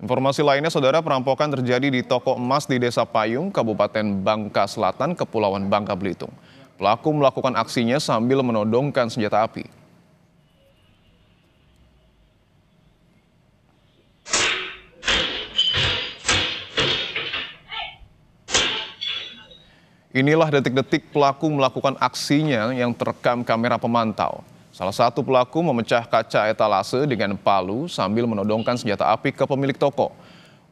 Informasi lainnya, saudara perampokan terjadi di toko emas di Desa Payung, Kabupaten Bangka Selatan, Kepulauan Bangka Belitung. Pelaku melakukan aksinya sambil menodongkan senjata api. Inilah detik-detik pelaku melakukan aksinya yang terekam kamera pemantau. Salah satu pelaku memecah kaca etalase dengan palu sambil menodongkan senjata api ke pemilik toko.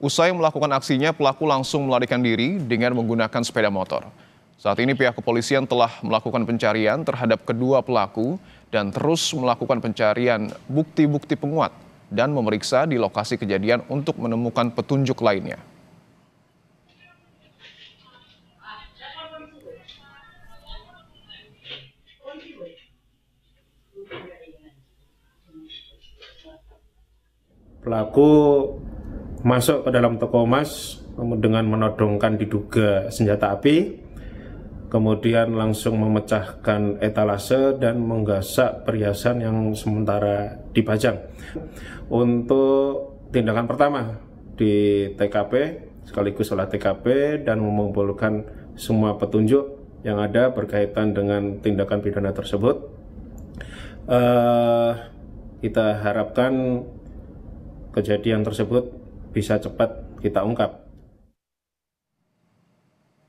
Usai melakukan aksinya, pelaku langsung melarikan diri dengan menggunakan sepeda motor. Saat ini pihak kepolisian telah melakukan pencarian terhadap kedua pelaku dan terus melakukan pencarian bukti-bukti penguat dan memeriksa di lokasi kejadian untuk menemukan petunjuk lainnya. pelaku masuk ke dalam toko emas dengan menodongkan diduga senjata api kemudian langsung memecahkan etalase dan menggasak perhiasan yang sementara dipajang. Untuk tindakan pertama di TKP sekaligus olah TKP dan mengumpulkan semua petunjuk yang ada berkaitan dengan tindakan pidana tersebut. Uh, kita harapkan kejadian tersebut bisa cepat kita ungkap